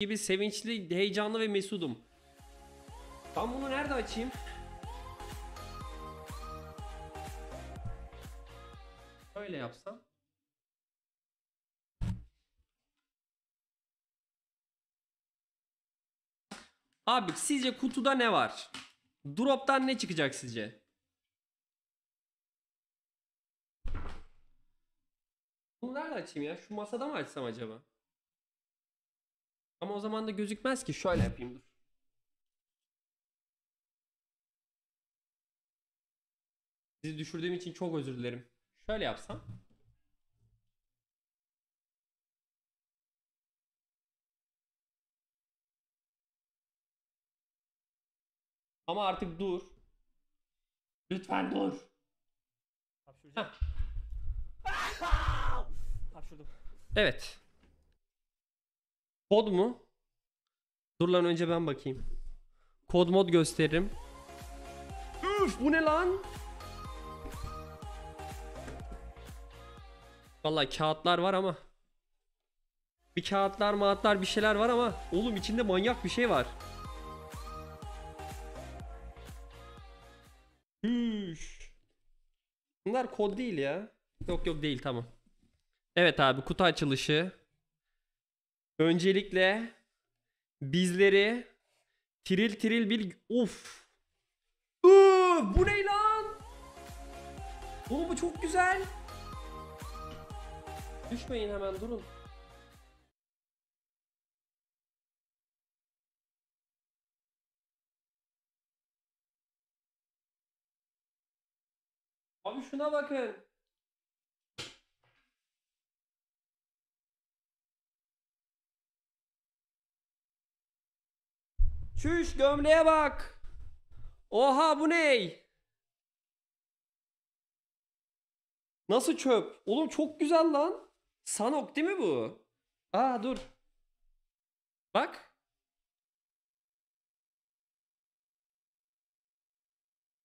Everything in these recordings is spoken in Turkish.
gibi sevinçli, heyecanlı ve mesudum. Tam bunu nerede açayım? Böyle yapsam. Abi sizce kutuda ne var? Drop'tan ne çıkacak sizce? Bunu nerede açayım ya? Şu masada mı açsam acaba? Ama o zaman da gözükmez ki. Şöyle yapayım dur. Sizi düşürdüğüm için çok özür dilerim. Şöyle yapsam. Ama artık dur. Lütfen dur. Hapşıracağım. Hapşırdım. Evet. Kod mu? Dur lan önce ben bakayım. Kod mod gösteririm. Üf bu ne lan? Vallahi kağıtlar var ama. Bir kağıtlar mağıtlar bir şeyler var ama. Oğlum içinde manyak bir şey var. Üf. Bunlar kod değil ya. Yok yok değil tamam. Evet abi kutu açılışı. Öncelikle bizleri tiril tiril bir uf. Iı, bu ne lan? Oğlum bu çok güzel. Düşmeyin hemen durun. Abi şuna bakın. Çüş gömleğe bak. Oha bu ney? Nasıl çöp? Oğlum çok güzel lan. Sanok değil mi bu? Aa dur. Bak.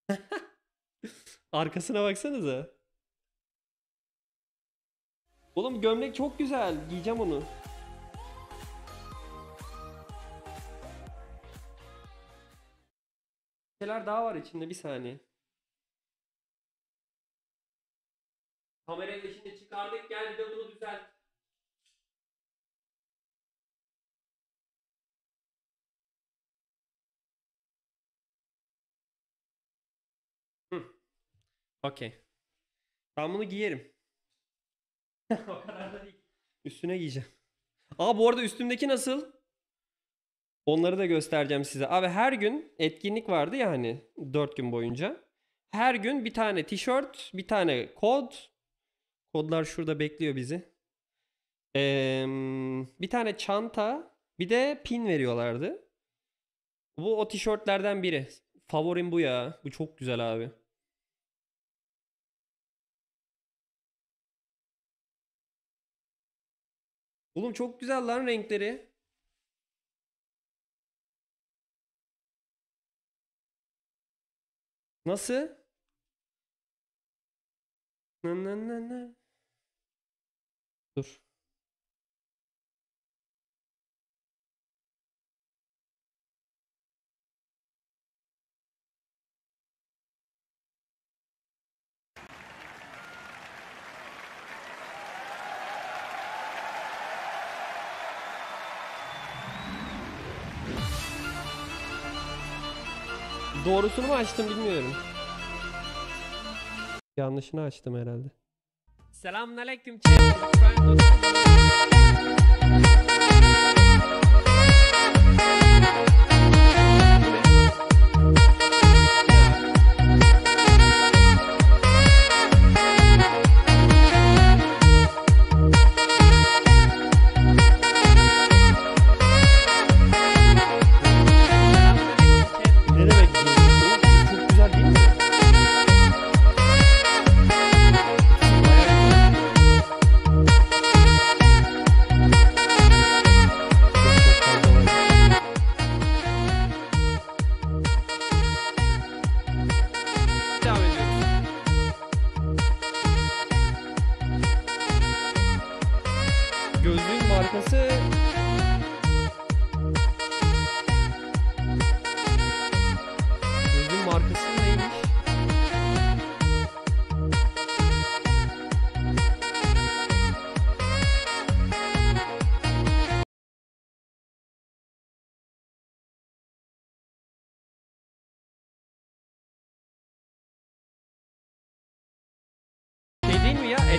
Arkasına baksanıza. Oğlum gömlek çok güzel. Giyeceğim onu. şeyler daha var içinde bir saniye. Kamerayı da şimdi çıkardık gel bir de bunu düzelt. Okey. Ben bunu giyerim. o kadar da değil. Üstüne giyeceğim. Aa bu arada üstümdeki nasıl? Onları da göstereceğim size. Abi her gün etkinlik vardı ya hani 4 gün boyunca. Her gün bir tane tişört, bir tane kod. Kodlar şurada bekliyor bizi. Ee, bir tane çanta, bir de pin veriyorlardı. Bu o tişörtlerden biri. Favorim bu ya. Bu çok güzel abi. Oğlum çok güzel lan renkleri. Nasıl? Nı nı nı nı. Dur. Doğrusunu mu açtım bilmiyorum. Yanlışını açtım herhalde. Selamünaleyküm.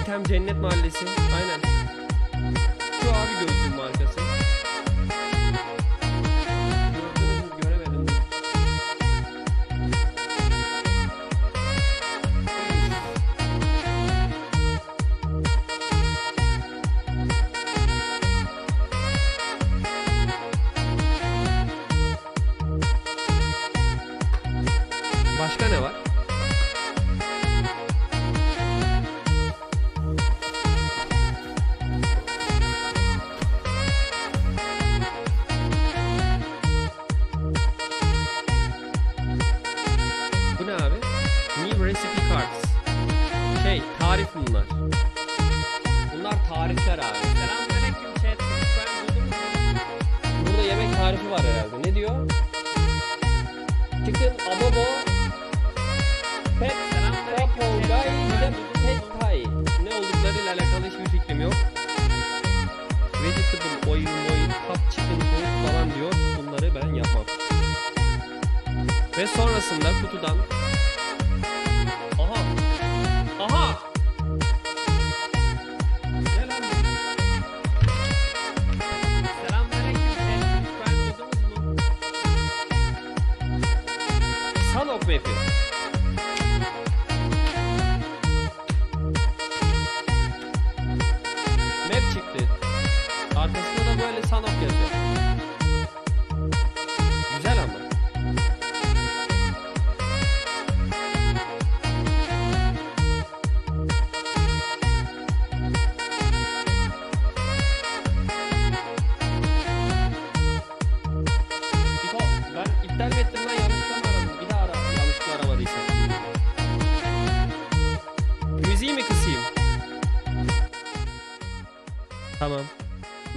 Meltem Cennet Mahallesi. Aynen. var herhalde. Ne diyor? Çıkın abobo pet apple guy bir de pet thai. Ne olduklarıyla alakalı hiçbir fikrim yok. Vegetable oyun oyun hot oyun falan diyor. Bunları ben yapmam. Ve sonrasında kutudan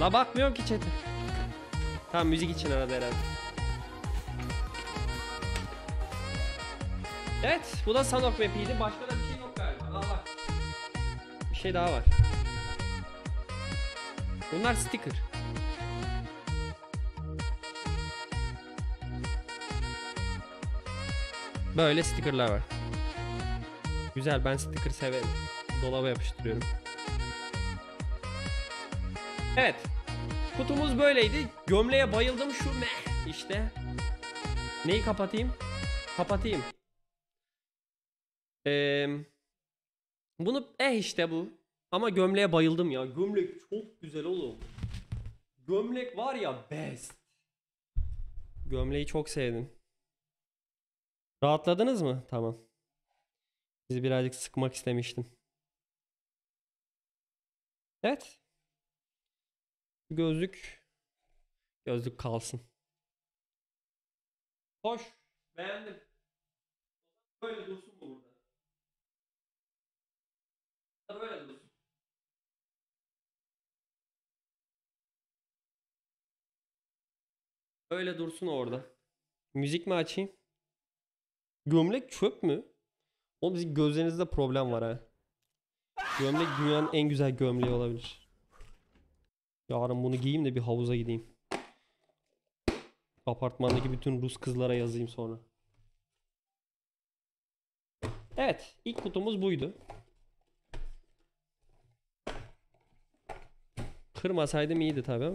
Ha bakmıyorum ki chat'e. Tamam müzik için arada herhalde. Evet bu da Sanok map'iydi. Başka da bir şey yok galiba. Daha var. Bir şey daha var. Bunlar sticker. Böyle stickerlar var. Güzel ben sticker severim. Dolaba yapıştırıyorum. Evet Kutumuz böyleydi. Gömleğe bayıldım şu meh işte. Neyi kapatayım? Kapatayım. Ee, bunu eh işte bu. Ama gömleğe bayıldım ya. Gömlek çok güzel oğlum. Gömlek var ya best. Gömleği çok sevdim. Rahatladınız mı? Tamam. Sizi birazcık sıkmak istemiştim. Evet. Gözlük. Gözlük kalsın. Hoş. Beğendim. Böyle dursun mu burada? Böyle dursun. Öyle dursun orada. Müzik mi açayım? Gömlek çöp mü? Oğlum sizin gözlerinizde problem var ha. Gömlek dünyanın en güzel gömleği olabilir. Yarın bunu giyeyim de bir havuza gideyim. Apartmandaki bütün Rus kızlara yazayım sonra. Evet, ilk kutumuz buydu. Kırmasaydım iyiydi tabii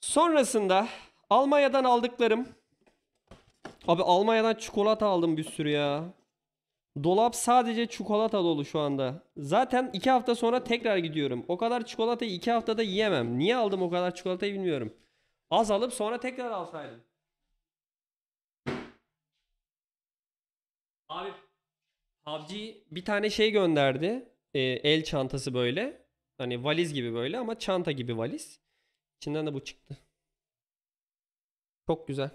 Sonrasında Almanya'dan aldıklarım. Abi Almanya'dan çikolata aldım bir sürü ya. Dolap sadece çikolata dolu şu anda. Zaten iki hafta sonra tekrar gidiyorum. O kadar çikolatayı iki haftada yiyemem. Niye aldım o kadar çikolatayı bilmiyorum. Az alıp sonra tekrar alsaydım. Abi PUBG bir tane şey gönderdi. Ee, el çantası böyle. Hani valiz gibi böyle ama çanta gibi valiz. İçinden de bu çıktı. Çok güzel.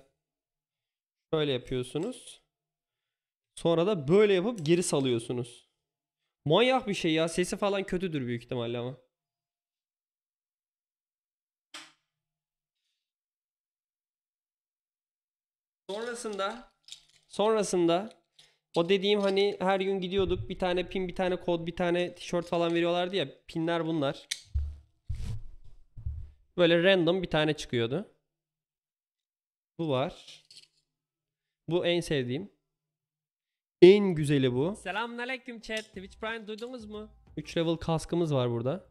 Şöyle yapıyorsunuz. Sonra da böyle yapıp geri salıyorsunuz. Manyak bir şey ya. Sesi falan kötüdür büyük ihtimalle ama. Sonrasında sonrasında o dediğim hani her gün gidiyorduk. Bir tane pin, bir tane kod, bir tane tişört falan veriyorlardı ya. Pinler bunlar. Böyle random bir tane çıkıyordu. Bu var. Bu en sevdiğim. En güzeli bu. Selamünaleyküm chat. Twitch Prime duydunuz mu? 3 level kaskımız var burada.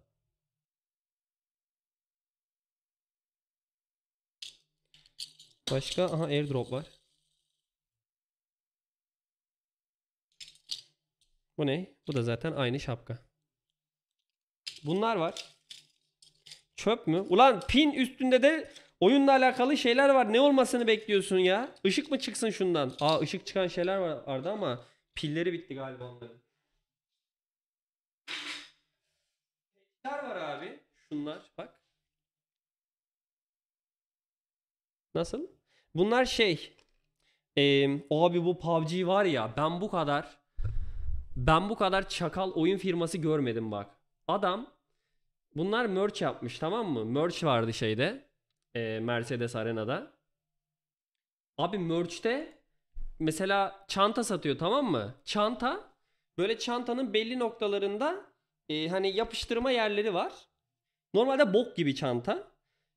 Başka aha airdrop var. Bu ne? Bu da zaten aynı şapka. Bunlar var. Çöp mü? Ulan pin üstünde de Oyunla alakalı şeyler var. Ne olmasını bekliyorsun ya? Işık mı çıksın şundan? Aa ışık çıkan şeyler var Arda ama pilleri bitti galiba onların. Tekrar var abi. Şunlar bak. Nasıl? Bunlar şey. Ee, abi bu PUBG var ya ben bu kadar ben bu kadar çakal oyun firması görmedim bak. Adam bunlar merch yapmış tamam mı? Merch vardı şeyde e, Mercedes Arena'da. Abi merch'te mesela çanta satıyor tamam mı? Çanta böyle çantanın belli noktalarında e, hani yapıştırma yerleri var. Normalde bok gibi çanta.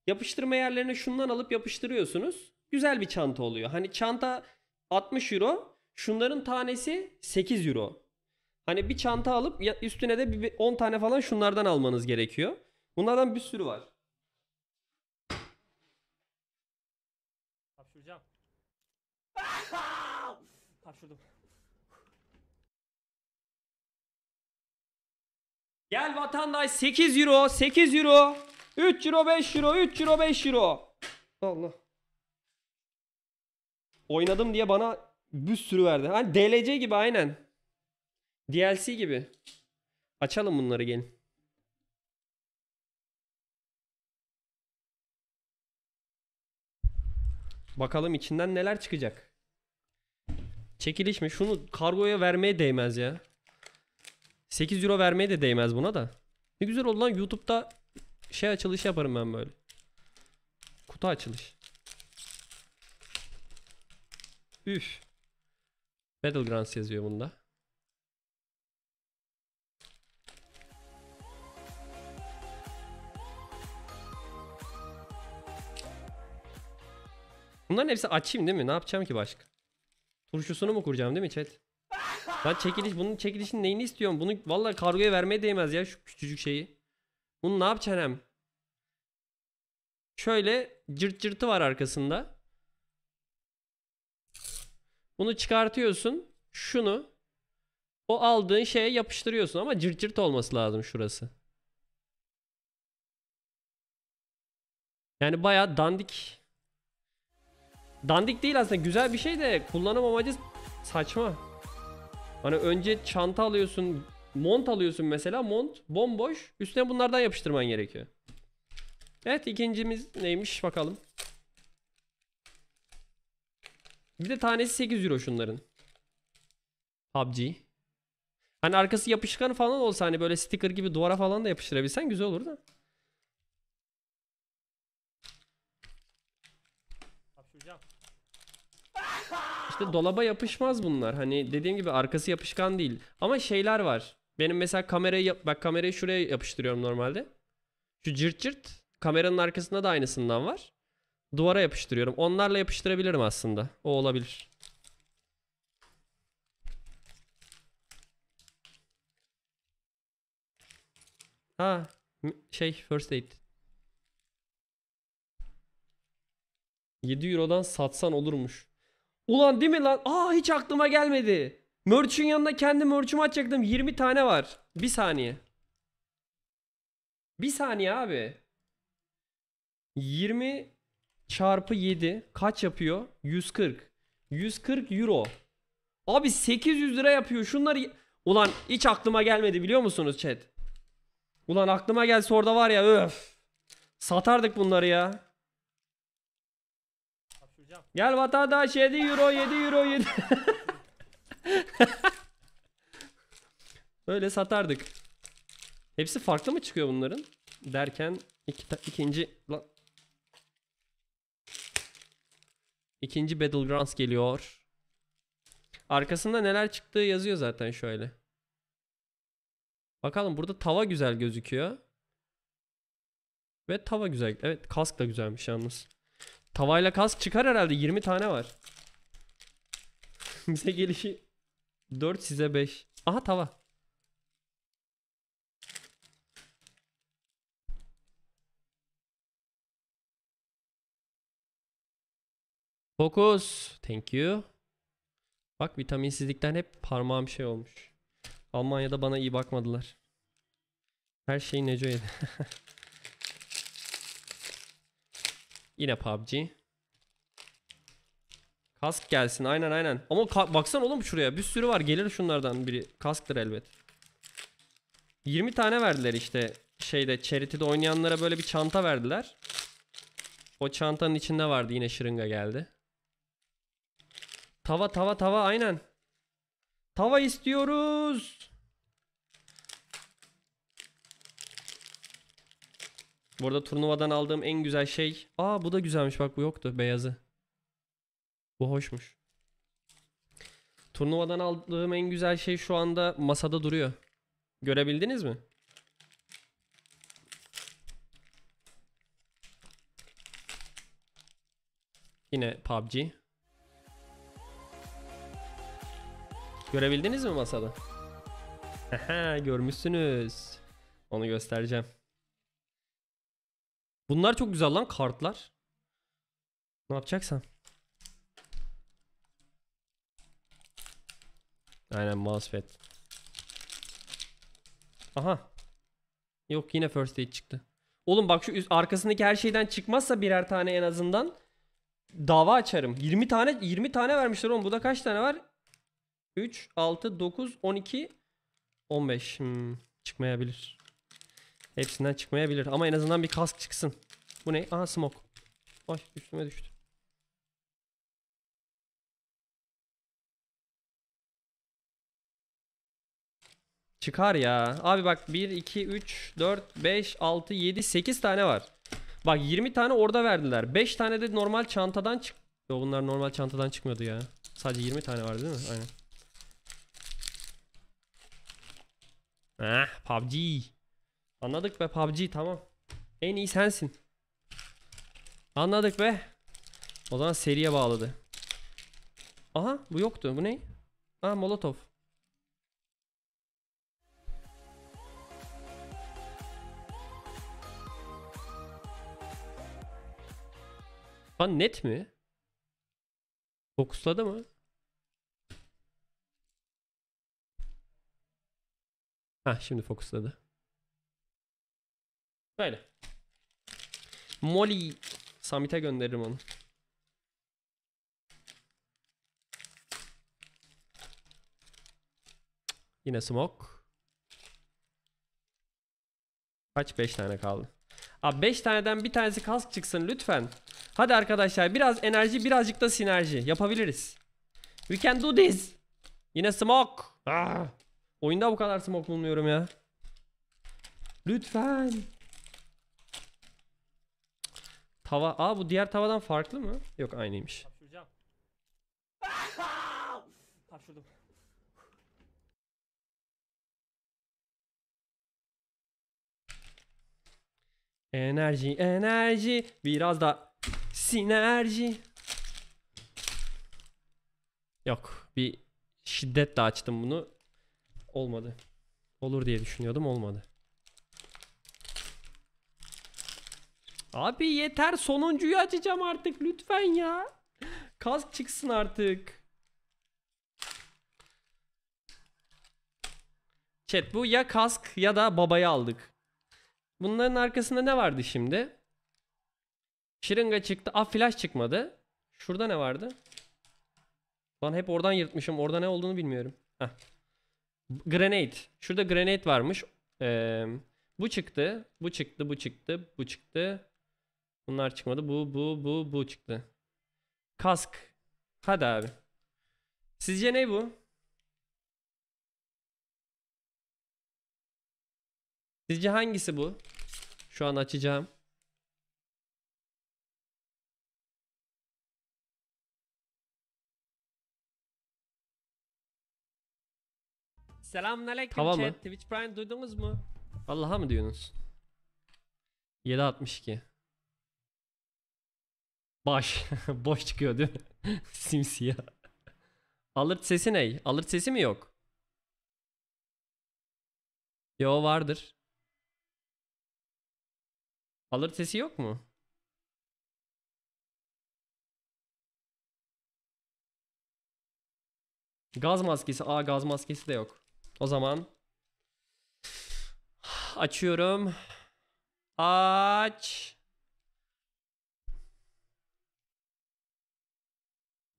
Yapıştırma yerlerini şundan alıp yapıştırıyorsunuz. Güzel bir çanta oluyor. Hani çanta 60 euro. Şunların tanesi 8 euro. Hani bir çanta alıp üstüne de 10 tane falan şunlardan almanız gerekiyor. Bunlardan bir sürü var. Hapşurdum. Gel vatandaş 8 euro 8 euro 3 euro 5 euro 3 euro 5 euro Allah Oynadım diye bana bir sürü verdi. Hani DLC gibi aynen. DLC gibi. Açalım bunları gelin. Bakalım içinden neler çıkacak. Çekiliş mi? Şunu kargoya vermeye değmez ya. 8 euro vermeye de değmez buna da. Ne güzel oldu lan YouTube'da şey açılış yaparım ben böyle. Kutu açılış. Üf. Battlegrounds yazıyor bunda. Bunların hepsi açayım değil mi? Ne yapacağım ki başka? Turşusunu mu kuracağım değil mi chat? Ben çekiliş bunun çekilişin neyini istiyorum? Bunu vallahi kargoya vermeye değmez ya şu küçücük şeyi. Bunu ne yapacaksın hem? Şöyle cırt cırtı var arkasında. Bunu çıkartıyorsun. Şunu o aldığın şeye yapıştırıyorsun ama cırt cırt olması lazım şurası. Yani bayağı dandik Dandik değil aslında güzel bir şey de kullanım amacı saçma. Hani önce çanta alıyorsun, mont alıyorsun mesela. Mont bomboş. Üstüne bunlardan yapıştırman gerekiyor. Evet ikincimiz neymiş bakalım. Bir de tanesi 8 euro şunların. PUBG. Hani arkası yapışkan falan olsa hani böyle sticker gibi duvara falan da yapıştırabilsen güzel olur da. İşte dolaba yapışmaz bunlar. Hani dediğim gibi arkası yapışkan değil. Ama şeyler var. Benim mesela kamerayı bak kamerayı şuraya yapıştırıyorum normalde. Şu cırt cırt kameranın arkasında da aynısından var. Duvara yapıştırıyorum. Onlarla yapıştırabilirim aslında. O olabilir. Ha şey first aid. 7 Euro'dan satsan olurmuş. Ulan değil mi lan? Aa hiç aklıma gelmedi. Merch'ün yanında kendi merch'ümü açacaktım. 20 tane var. Bir saniye. Bir saniye abi. 20 çarpı 7 kaç yapıyor? 140. 140 euro. Abi 800 lira yapıyor. Şunları... Ulan hiç aklıma gelmedi biliyor musunuz chat? Ulan aklıma gelse orada var ya öf. Satardık bunları ya. Gel vatandaş 7 euro 7 euro 7 Böyle satardık. Hepsi farklı mı çıkıyor bunların? Derken iki, ikinci lan. İkinci Battlegrounds geliyor. Arkasında neler çıktığı yazıyor zaten şöyle. Bakalım burada tava güzel gözüküyor. Ve tava güzel. Evet kask da güzelmiş yalnız. Tavayla kask çıkar herhalde 20 tane var. Bize gelişi 4 size 5. Aha tava. Fokus. Thank you. Bak vitaminsizlikten hep parmağım şey olmuş. Almanya'da bana iyi bakmadılar. Her şeyi Neco'ydu. Yine PUBG. Kask gelsin aynen aynen. Ama baksan oğlum şuraya bir sürü var. Gelir şunlardan biri. Kasktır elbet. 20 tane verdiler işte şeyde charity'de oynayanlara böyle bir çanta verdiler. O çantanın içinde vardı yine şırınga geldi. Tava tava tava aynen. Tava istiyoruz. Burada turnuvadan aldığım en güzel şey. Aa bu da güzelmiş bak bu yoktu beyazı. Bu hoşmuş. Turnuvadan aldığım en güzel şey şu anda masada duruyor. Görebildiniz mi? Yine PUBG. Görebildiniz mi masada? Aha, görmüşsünüz. Onu göstereceğim. Bunlar çok güzel lan kartlar. Ne yapacaksan. Aynen mousepad. Aha. Yok yine first aid çıktı. Oğlum bak şu üst, arkasındaki her şeyden çıkmazsa birer tane en azından dava açarım. 20 tane 20 tane vermişler oğlum. Bu da kaç tane var? 3 6 9 12 15. Hmm, çıkmayabilir. Hepsinden çıkmayabilir. Ama en azından bir kask çıksın. Bu ne? Aha smoke. Ay üstüme düştü. Çıkar ya. Abi bak 1, 2, 3, 4, 5, 6, 7, 8 tane var. Bak 20 tane orada verdiler. 5 tane de normal çantadan çık. Yo bunlar normal çantadan çıkmıyordu ya. Sadece 20 tane vardı değil mi? Aynen. Ah PUBG. Anladık be PUBG tamam. En iyi sensin. Anladık be. O zaman seriye bağladı. Aha bu yoktu. Bu ne? Ha Molotov. Lan net mi? Fokusladı mı? Ha şimdi fokusladı. Böyle. Molly Samit'e gönderirim onu. Yine smoke. Kaç 5 tane kaldı. Abi 5 taneden bir tanesi kask çıksın lütfen. Hadi arkadaşlar biraz enerji birazcık da sinerji yapabiliriz. We can do this. Yine smoke. Ah. Oyunda bu kadar smoke bulmuyorum ya. Lütfen. Tava. Aa bu diğer tavadan farklı mı? Yok aynıymış. Hapşuracağım. Hapşurdum. Enerji, enerji. Biraz da sinerji. Yok. Bir şiddetle açtım bunu. Olmadı. Olur diye düşünüyordum. Olmadı. Abi yeter sonuncuyu açacağım artık lütfen ya. Kask çıksın artık. Chat bu ya kask ya da babayı aldık. Bunların arkasında ne vardı şimdi? Şırınga çıktı. Ah flash çıkmadı. Şurada ne vardı? Ben hep oradan yırtmışım. Orada ne olduğunu bilmiyorum. Heh. Grenade. Şurada grenade varmış. Ee, bu çıktı. Bu çıktı. Bu çıktı. Bu çıktı. Bunlar çıkmadı. Bu, bu, bu, bu çıktı. Kask. Hadi abi. Sizce ne bu? Sizce hangisi bu? Şu an açacağım. Selamünaleyküm Tava chat. Mı? Twitch Prime duydunuz mu? Allah'a mı diyorsunuz? 762. Baş. Boş çıkıyor değil mi? Simsiyah. Alert sesi ne? Alert sesi mi yok? Yo vardır. Alert sesi yok mu? Gaz maskesi. Aa gaz maskesi de yok. O zaman açıyorum. Aç.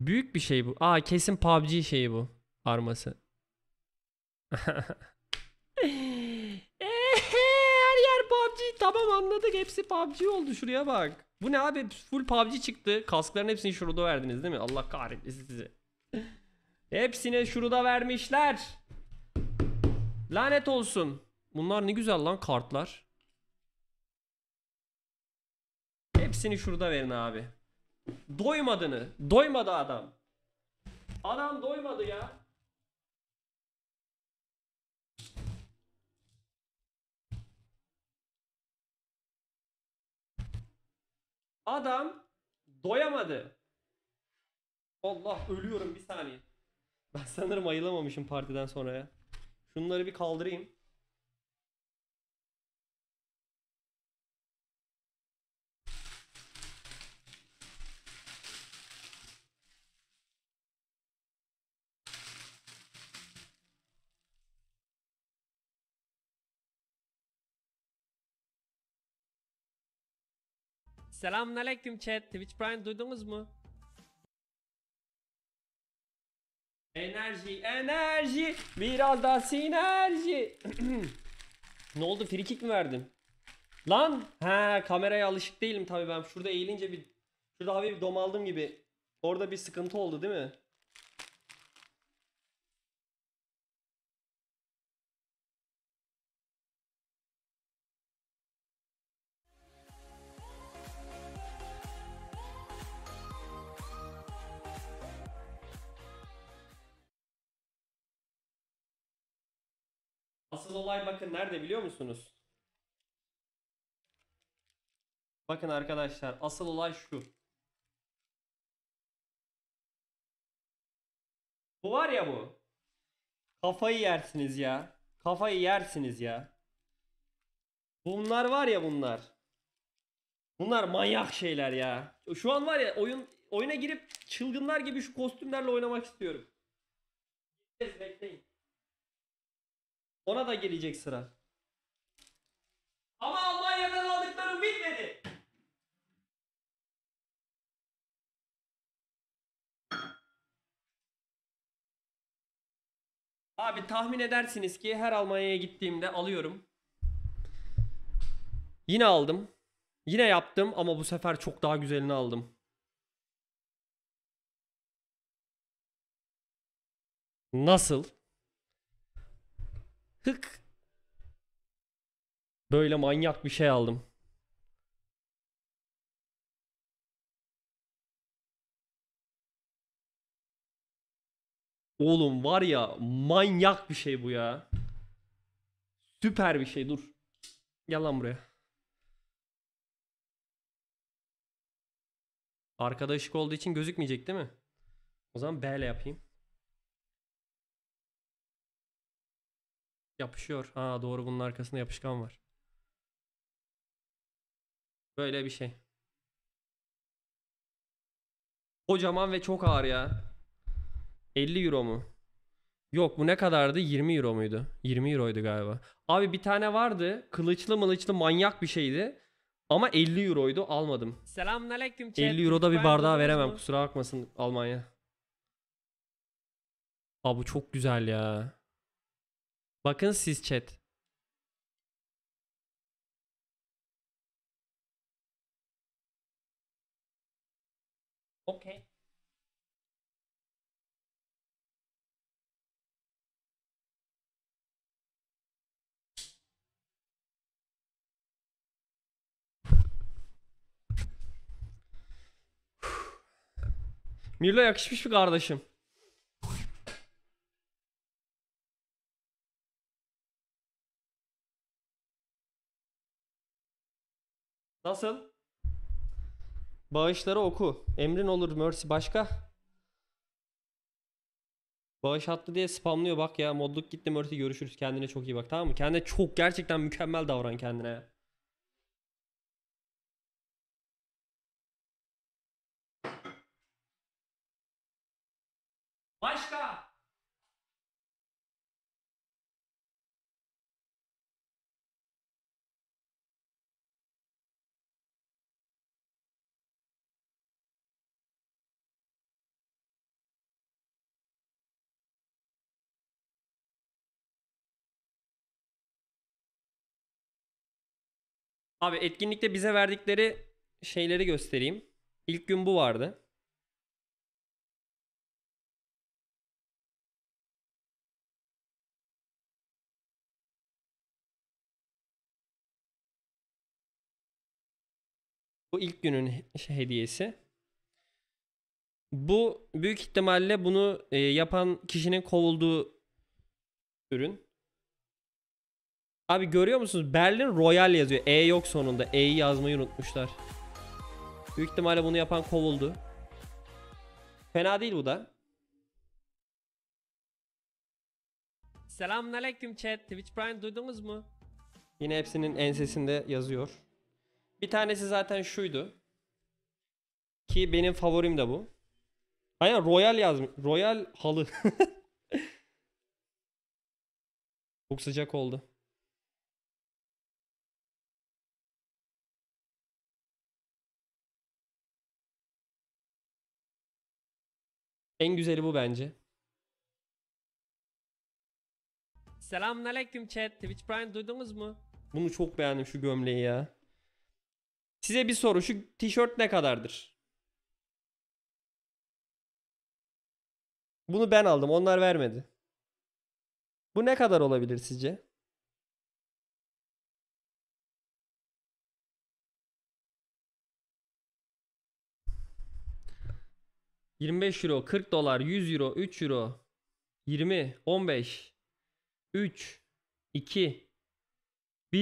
Büyük bir şey bu. Aa kesin PUBG şeyi bu. Arması. Her yer PUBG. Tamam anladık. Hepsi PUBG oldu. Şuraya bak. Bu ne abi? Full PUBG çıktı. Kaskların hepsini şurada verdiniz değil mi? Allah kahretmesin sizi. Hepsine şurada vermişler. Lanet olsun. Bunlar ne güzel lan kartlar. Hepsini şurada verin abi. Doymadığını. Doymadı adam. Adam doymadı ya. Adam doyamadı. Allah ölüyorum bir saniye. Ben sanırım ayılamamışım partiden sonra ya. Şunları bir kaldırayım. Selamünaleyküm chat. Twitch Prime duydunuz mu? Enerji, enerji, biraz daha sinerji. ne oldu? Free kick mi verdim? Lan, he kameraya alışık değilim tabii ben. Şurada eğilince bir şurada hafif domaldım gibi. Orada bir sıkıntı oldu değil mi? Asıl olay bakın nerede biliyor musunuz? Bakın arkadaşlar asıl olay şu. Bu var ya bu. Kafayı yersiniz ya. Kafayı yersiniz ya. Bunlar var ya bunlar. Bunlar manyak şeyler ya. Şu an var ya oyun oyuna girip çılgınlar gibi şu kostümlerle oynamak istiyorum. Bekleyin. Ona da gelecek sıra. Ama Almanya'dan aldıklarım bitmedi. Abi tahmin edersiniz ki her Almanya'ya gittiğimde alıyorum. Yine aldım. Yine yaptım ama bu sefer çok daha güzelini aldım. Nasıl? Hık. Böyle manyak bir şey aldım. Oğlum var ya manyak bir şey bu ya. Süper bir şey dur. Gel lan buraya. Arkada ışık olduğu için gözükmeyecek değil mi? O zaman B yapayım. Yapışıyor. Ha doğru bunun arkasında yapışkan var. Böyle bir şey. Kocaman ve çok ağır ya. 50 euro mu? Yok bu ne kadardı? 20 euro muydu? 20 euroydu galiba. Abi bir tane vardı. Kılıçlı mılıçlı manyak bir şeydi. Ama 50 euroydu almadım. Selamünaleyküm chat. 50 euroda bir bardağı veremem kusura bakmasın Almanya. Abi bu çok güzel ya. Bakın siz chat. Okay. Mirlo yakışmış bir kardeşim. Nasıl? Bağışları oku. Emrin olur Mercy. Başka? Bağış attı diye spamlıyor bak ya. Modluk gitti Mercy görüşürüz. Kendine çok iyi bak tamam mı? Kendine çok gerçekten mükemmel davran kendine. Abi etkinlikte bize verdikleri şeyleri göstereyim. İlk gün bu vardı. Bu ilk günün şey hediyesi. Bu büyük ihtimalle bunu e, yapan kişinin kovulduğu ürün. Abi görüyor musunuz? Berlin Royal yazıyor. E yok sonunda. E'yi yazmayı unutmuşlar. Büyük ihtimalle bunu yapan kovuldu. Fena değil bu da. Selamünaleyküm chat. Twitch Prime duydunuz mu? Yine hepsinin ensesinde yazıyor. Bir tanesi zaten şuydu. Ki benim favorim de bu. Aynen Royal yazmış. Royal halı. Çok sıcak oldu. En güzeli bu bence. Selamünaleyküm chat. Twitch Prime duydunuz mu? Bunu çok beğendim şu gömleği ya. Size bir soru. Şu tişört ne kadardır? Bunu ben aldım. Onlar vermedi. Bu ne kadar olabilir sizce? 25 euro, 40 dolar, 100 euro, 3 euro, 20, 15, 3, 2, 1,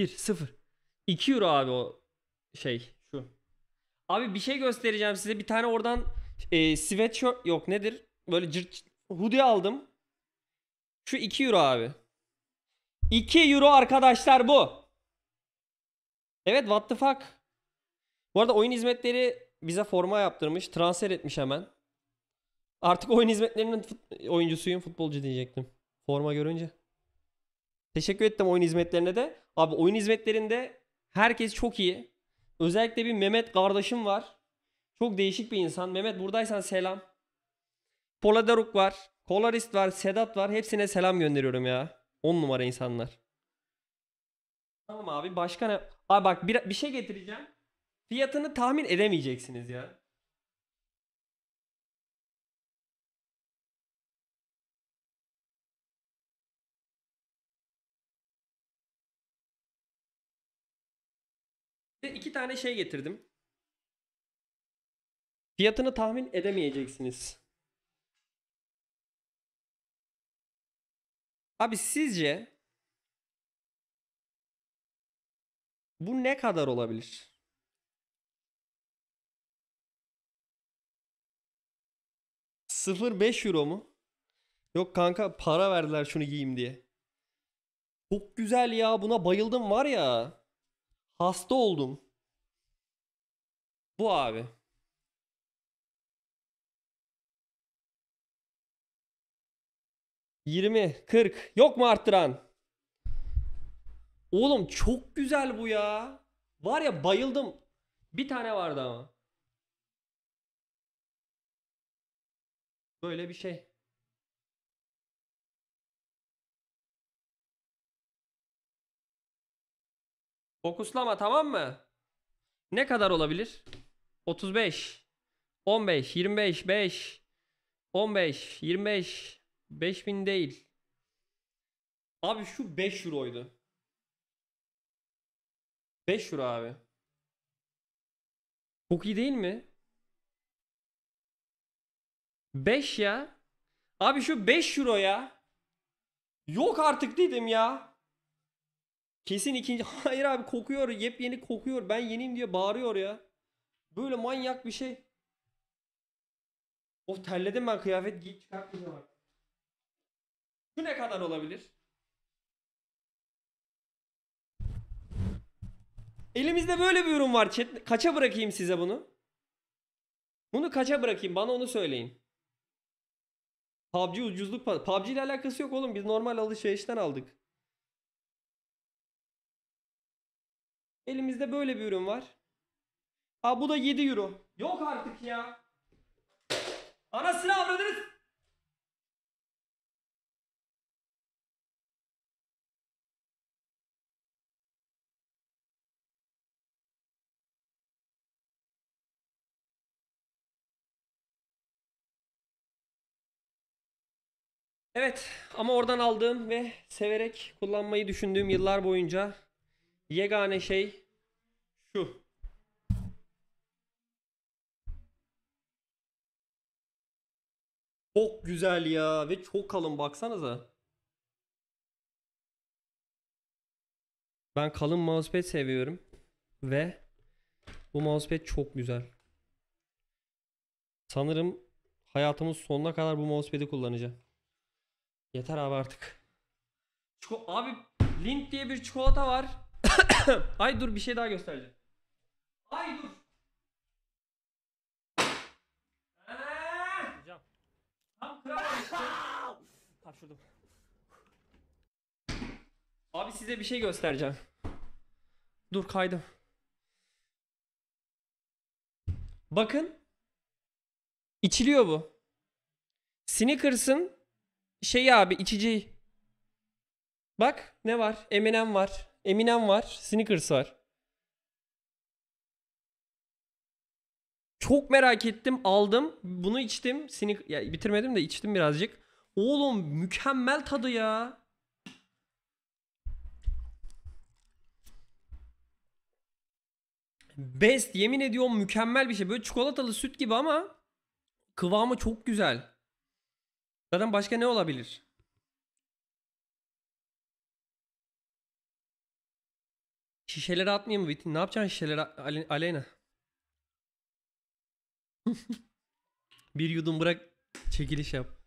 0. 2 euro abi o şey şu. Abi bir şey göstereceğim size. Bir tane oradan e, sweatshirt yok nedir? Böyle cırt hoodie aldım. Şu 2 euro abi. 2 euro arkadaşlar bu. Evet what the fuck. Bu arada oyun hizmetleri bize forma yaptırmış. Transfer etmiş hemen. Artık oyun hizmetlerinin fut- oyuncusuyum futbolcu diyecektim. Forma görünce. Teşekkür ettim oyun hizmetlerine de. Abi oyun hizmetlerinde herkes çok iyi. Özellikle bir Mehmet kardeşim var. Çok değişik bir insan. Mehmet buradaysan selam. Poladeruk var. Kolarist var. Sedat var. Hepsine selam gönderiyorum ya. 10 numara insanlar. Tamam abi başka ne? Abi bak bir, bir şey getireceğim. Fiyatını tahmin edemeyeceksiniz ya. Ve iki tane şey getirdim. Fiyatını tahmin edemeyeceksiniz. Abi sizce bu ne kadar olabilir? Sıfır beş euro mu? Yok kanka para verdiler şunu giyeyim diye. Çok güzel ya buna bayıldım var ya. Hasta oldum. Bu abi. Yirmi, kırk. Yok mu arttıran? Oğlum çok güzel bu ya. Var ya bayıldım. Bir tane vardı ama. Böyle bir şey. Fokuslama tamam mı? Ne kadar olabilir? 35 15 25 5 15 25 5000 değil. Abi şu 5 euroydu. 5 euro abi. Çok iyi değil mi? 5 ya. Abi şu 5 euro ya. Yok artık dedim ya. Kesin ikinci. Hayır abi kokuyor. Yepyeni kokuyor. Ben yeniyim diye bağırıyor ya. Böyle manyak bir şey. Of terledim ben kıyafet giyip çıkartmayacağım artık. Şu ne kadar olabilir? Elimizde böyle bir ürün var chat. Kaça bırakayım size bunu? Bunu kaça bırakayım? Bana onu söyleyin. PUBG ucuzluk PUBG ile alakası yok oğlum. Biz normal alışverişten aldık. Elimizde böyle bir ürün var. Aa bu da 7 euro. Yok artık ya. Anasını avradınız. Evet ama oradan aldığım ve severek kullanmayı düşündüğüm yıllar boyunca Yegane şey şu. Çok güzel ya ve çok kalın baksanıza. Ben kalın mousepad seviyorum ve bu mousepad çok güzel. Sanırım hayatımız sonuna kadar bu mousepad'i kullanacağım. Yeter abi artık. Çiko abi Lind diye bir çikolata var. Ay dur bir şey daha göstereceğim. Ay dur. Cam. Tam kıramamıştım. Hapşurdum. Abi size bir şey göstereceğim. Dur kaydım. Bakın. İçiliyor bu. Snickers'ın şeyi abi içeceği. Bak ne var? M&M var. Eminem var. Snickers var. Çok merak ettim. Aldım. Bunu içtim. Snick ya, bitirmedim de içtim birazcık. Oğlum mükemmel tadı ya. Best yemin ediyorum mükemmel bir şey. Böyle çikolatalı süt gibi ama kıvamı çok güzel. Zaten başka ne olabilir? Şişeleri atmayayım mı? Ne yapacaksın şişeleri Ale Aleyna? Bir yudum bırak çekiliş yap.